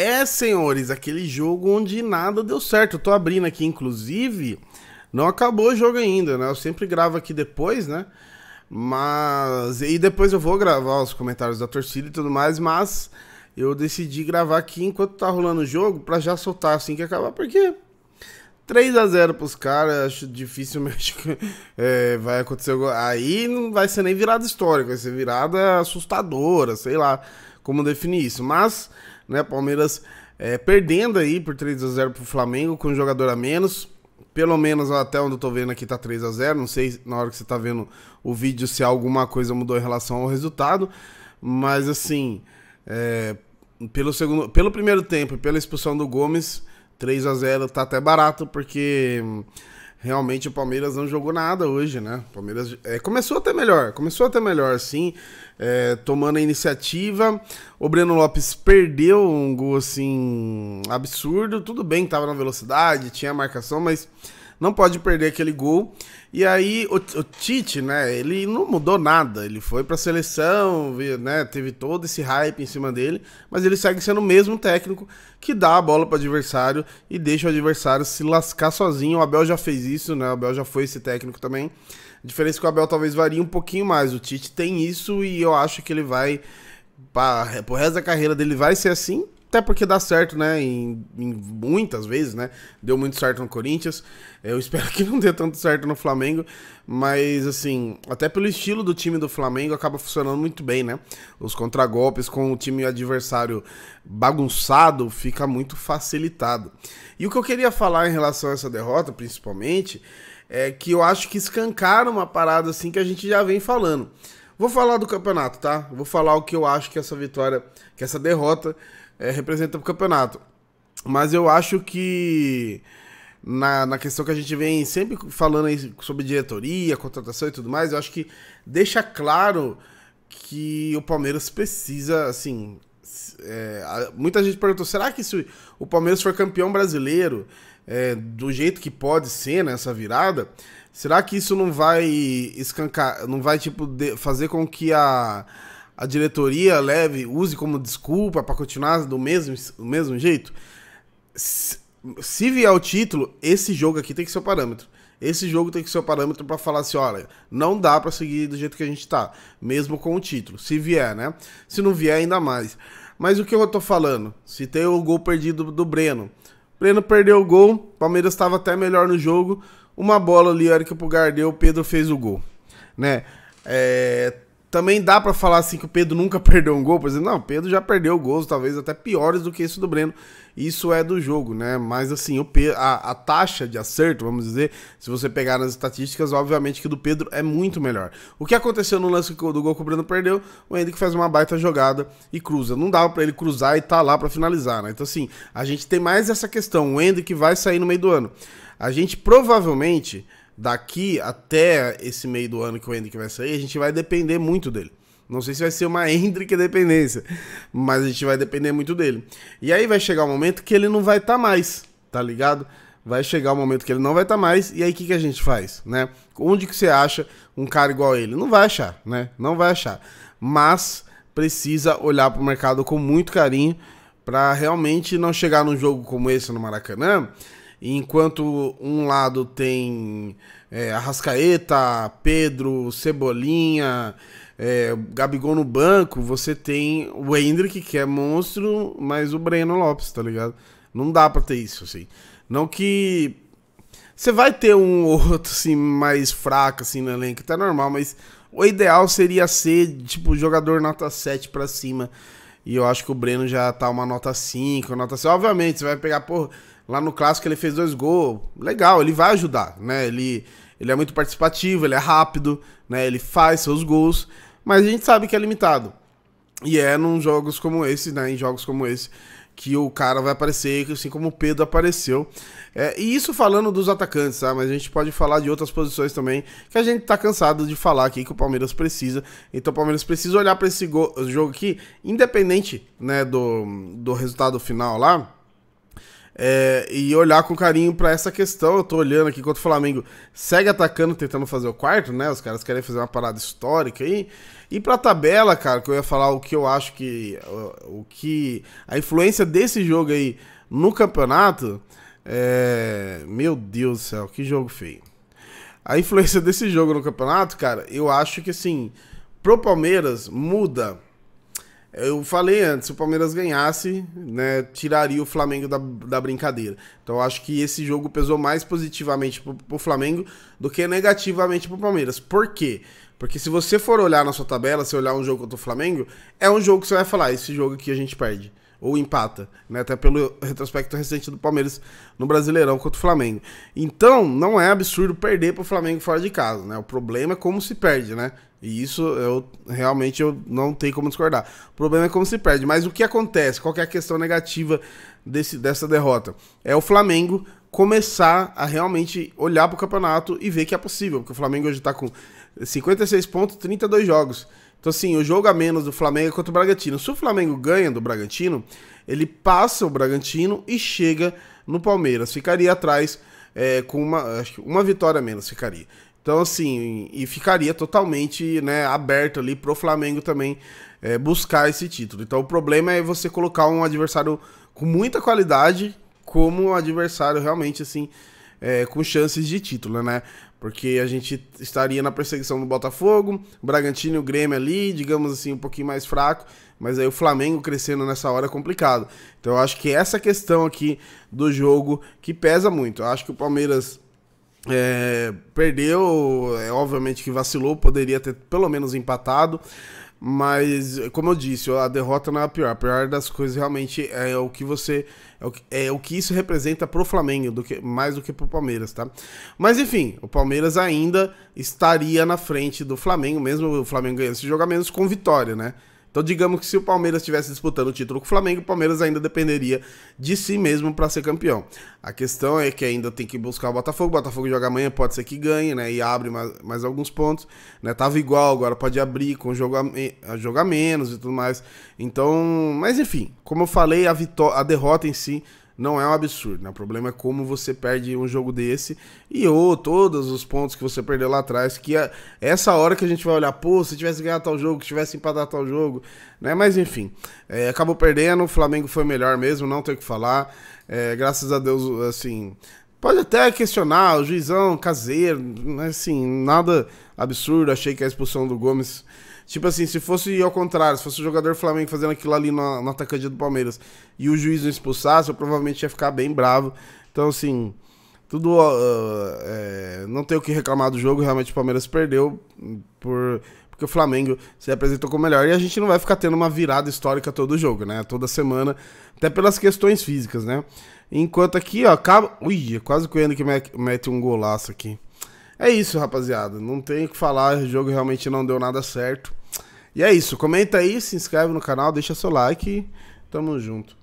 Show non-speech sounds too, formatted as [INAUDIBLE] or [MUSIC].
É, senhores, aquele jogo onde nada deu certo. Eu tô abrindo aqui, inclusive, não acabou o jogo ainda, né? Eu sempre gravo aqui depois, né? Mas. E depois eu vou gravar os comentários da torcida e tudo mais, mas eu decidi gravar aqui enquanto tá rolando o jogo pra já soltar assim que acabar, porque 3 a 0 pros caras, acho dificilmente [LAUGHS] que é, vai acontecer. Aí não vai ser nem virada histórica, vai ser virada assustadora, sei lá como definir isso. Mas né? Palmeiras é, perdendo aí por 3 a 0 pro Flamengo com um jogador a menos. Pelo menos até onde eu tô vendo aqui tá 3 a 0 Não sei na hora que você tá vendo o vídeo se alguma coisa mudou em relação ao resultado. Mas assim, é, pelo, segundo, pelo primeiro tempo e pela expulsão do Gomes, 3 a 0 tá até barato, porque realmente o Palmeiras não jogou nada hoje, né? O Palmeiras é, começou até melhor, começou até melhor, sim, é, tomando a iniciativa. O Breno Lopes perdeu um gol assim absurdo. Tudo bem, que tava na velocidade, tinha marcação, mas não pode perder aquele gol. E aí o, o Tite, né, ele não mudou nada, ele foi para a seleção, né, teve todo esse hype em cima dele, mas ele segue sendo o mesmo técnico que dá a bola para o adversário e deixa o adversário se lascar sozinho. O Abel já fez isso, né? O Abel já foi esse técnico também. A diferença é que o Abel talvez varie um pouquinho mais. O Tite tem isso e eu acho que ele vai para o resto da carreira dele vai ser assim até porque dá certo, né? Em, em, muitas vezes, né? Deu muito certo no Corinthians. Eu [LAUGHS] espero que não dê tanto certo no Flamengo. Mas, assim, até pelo estilo do time do Flamengo, acaba funcionando muito bem, né? Os contragolpes com o time adversário bagunçado fica muito facilitado. E o que eu queria falar em relação a essa derrota, principalmente, é que eu acho que escancaram uma parada assim que a gente já vem falando. Vou falar do campeonato, tá? Vou falar o que eu acho que essa vitória, que essa derrota é, representa para o campeonato. Mas eu acho que na, na questão que a gente vem sempre falando sobre diretoria, contratação e tudo mais, eu acho que deixa claro que o Palmeiras precisa, assim. É, muita gente perguntou: será que se o Palmeiras for campeão brasileiro, é, do jeito que pode ser nessa virada, será que isso não vai escancar, não vai tipo de, fazer com que a a diretoria leve, use como desculpa para continuar do mesmo, do mesmo jeito. Se, se vier o título, esse jogo aqui tem que ser o parâmetro. Esse jogo tem que ser o parâmetro para falar assim, olha, não dá para seguir do jeito que a gente tá, mesmo com o título, se vier, né? Se não vier, ainda mais. Mas o que eu tô falando? Se tem o gol perdido do Breno. Breno perdeu o gol, Palmeiras estava até melhor no jogo, uma bola ali, olha hora que o Pulgar deu, o Pedro fez o gol, né? É, também dá para falar assim que o Pedro nunca [LAUGHS] perdeu um gol, por exemplo, não, o Pedro já perdeu gols, talvez até piores do que isso do Breno. Isso é do jogo, né? Mas assim, o Pedro, a, a, taxa de acerto, vamos dizer, se você pegar nas estatísticas, obviamente que do Pedro é muito melhor. O que aconteceu no lance do gol que o Breno perdeu, o Henrique faz uma baita jogada e cruza. Não dava para ele cruzar e tá lá para finalizar, né? Então assim, a gente tem mais essa questão, o Henrique vai sair no meio do ano. A gente provavelmente daqui até esse meio do ano que o Hendrick vai sair, a gente vai depender muito dele. Não sei se vai ser uma [LAUGHS] Hendrick dependência, mas a gente vai depender muito dele. E aí vai chegar o um momento que ele não vai estar tá mais, tá ligado? Vai chegar o um momento que ele não vai estar tá mais, e aí o que, que a gente faz, né? Onde que você acha um cara igual a ele? Não vai achar, né? Não vai achar. Mas precisa olhar para o mercado com muito carinho para realmente não chegar num jogo como esse no Maracanã Enquanto um lado tem é, Arrascaeta, Pedro, Cebolinha, é, Gabigol no banco, você tem o Hendrick, que é monstro, mas o Breno Lopes, tá ligado? Não dá pra ter isso, assim. Não que. Você vai ter um [LAUGHS] ou outro, assim, mais fraco, assim, no elenco, tá normal, mas o ideal seria ser, tipo, jogador nota 7 pra cima e eu acho que o Breno já tá uma nota 5, nota 6. Obviamente, você vai pegar, pô, lá no clássico ele fez dois gols. Legal, ele vai ajudar, né? Ele, ele é muito participativo, ele é rápido, né? Ele faz seus gols, mas a gente sabe que é limitado. E é num jogos como esse, né? Em jogos como esse, que o cara vai aparecer, assim como o Pedro apareceu. É, e isso falando dos atacantes, tá? Mas a gente pode falar de outras posições também, que a gente tá cansado de falar aqui que o Palmeiras precisa. Então o Palmeiras precisa olhar para esse jogo aqui, independente né, do, do resultado final lá é, e olhar com carinho para essa questão. Eu tô olhando aqui enquanto o Flamengo segue atacando, tentando fazer o quarto, né? Os caras querem fazer uma parada histórica aí. E pra tabela, cara, que eu ia falar o que eu acho que. O, o que. A influência desse jogo aí no campeonato. É, meu Deus do céu, que jogo feio. A influência [LAUGHS] desse jogo no campeonato, cara, eu acho que assim. Pro Palmeiras muda eu falei antes, se o Palmeiras ganhasse, né, tiraria o Flamengo da, da brincadeira. Então acho que esse jogo pesou mais positivamente pro, pro Flamengo do que negativamente pro Palmeiras. Por quê? Porque se você for olhar na sua tabela, se olhar um jogo contra o Flamengo, é um jogo que você vai falar, esse jogo aqui a gente perde. Ou empata, né? Até pelo retrospecto recente do Palmeiras no Brasileirão contra o Flamengo. Então, não é absurdo perder pro Flamengo fora de casa, né? O problema é como se perde, né? E isso eu realmente eu não tenho como discordar. O problema é como se perde. Mas o que acontece? Qual que é a questão negativa desse, dessa derrota? É o Flamengo começar a realmente olhar para o campeonato e ver que é possível. Porque o Flamengo hoje está com 56 pontos, 32 jogos. Então, assim, o jogo a menos do Flamengo é contra o Bragantino. Se o Flamengo ganha do Bragantino, ele passa o Bragantino e chega no Palmeiras. Ficaria atrás é, com uma, acho que uma vitória a menos, ficaria. Então, assim, e ficaria totalmente né, aberto ali pro Flamengo também é, buscar esse título. Então, o problema é você colocar um adversário com muita qualidade como um adversário realmente, assim, é, com chances de título, né? Porque a gente estaria na perseguição do Botafogo, Bragantino e o Grêmio ali, digamos assim, um pouquinho mais fraco, mas aí o Flamengo crescendo nessa hora é complicado. Então, eu acho que essa questão aqui do jogo que pesa muito. Eu acho que o Palmeiras é, perdeu, é, obviamente que vacilou, poderia ter pelo menos empatado. Mas, como eu disse, a derrota não é a pior. A pior das coisas realmente é o que você. É o que, é o que isso representa pro Flamengo, do que, mais do que pro Palmeiras, tá? Mas enfim, o Palmeiras ainda estaria na frente do Flamengo, mesmo o Flamengo ganhando esse jogo, menos com vitória, né? Então, digamos que se o Palmeiras estivesse disputando o título com o Flamengo, o Palmeiras ainda dependeria de si mesmo para ser campeão. A questão é que ainda tem que buscar o Botafogo. O Botafogo joga amanhã, pode ser que ganhe, né? E abre mais, mais alguns pontos. Né? Tava igual, agora pode abrir com jogo a, jogo a menos e tudo mais. Então, mas enfim, como eu falei, a, a derrota em si não é um absurdo, né? O problema é como você perde um jogo desse e ou oh, todos os pontos que você perdeu lá atrás, que é essa hora que a gente vai olhar, pô, se tivesse ganhado tal jogo, se tivesse empatado tal jogo, né? Mas enfim, é, acabou perdendo, o Flamengo foi melhor mesmo, não tem o que falar. É, graças a Deus, assim, Pode até questionar o juizão caseiro, assim, nada absurdo. Achei que a expulsão do Gomes Tipo assim, se fosse ao contrário, se fosse o jogador Flamengo fazendo aquilo ali na, na atacante do Palmeiras e o juiz não expulsasse, eu provavelmente ia ficar bem bravo. Então, assim, tudo. Uh, é, não tenho o que reclamar do jogo, realmente o Palmeiras perdeu por. Porque o Flamengo se apresentou como melhor. E a gente não vai ficar tendo uma virada histórica todo jogo, né? Toda semana. Até pelas questões físicas, né? Enquanto aqui, ó, acaba. Ui, é quase que o que mete um golaço aqui. É isso, rapaziada. Não tem o que falar. O jogo realmente não deu nada certo. E é isso. Comenta aí, se inscreve no canal, deixa seu like. Tamo junto.